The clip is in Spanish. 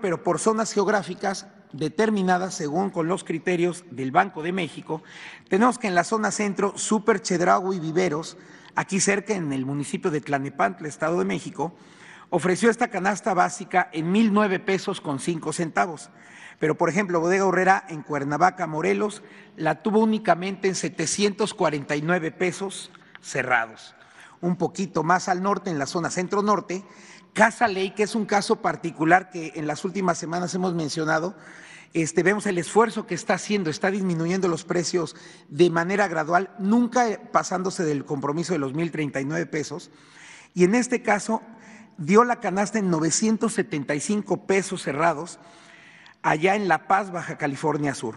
pero por zonas geográficas determinadas según con los criterios del Banco de México, tenemos que en la zona centro, Super Chedrago y Viveros, aquí cerca en el municipio de Tlanepantla, Estado de México, ofreció esta canasta básica en mil nueve pesos con cinco centavos. Pero, por ejemplo, Bodega Herrera en Cuernavaca, Morelos, la tuvo únicamente en 749 pesos cerrados un poquito más al norte, en la zona centro-norte, Casa Ley, que es un caso particular que en las últimas semanas hemos mencionado, este, vemos el esfuerzo que está haciendo, está disminuyendo los precios de manera gradual, nunca pasándose del compromiso de los 1.039 pesos. Y en este caso dio la canasta en 975 pesos cerrados allá en La Paz, Baja California Sur.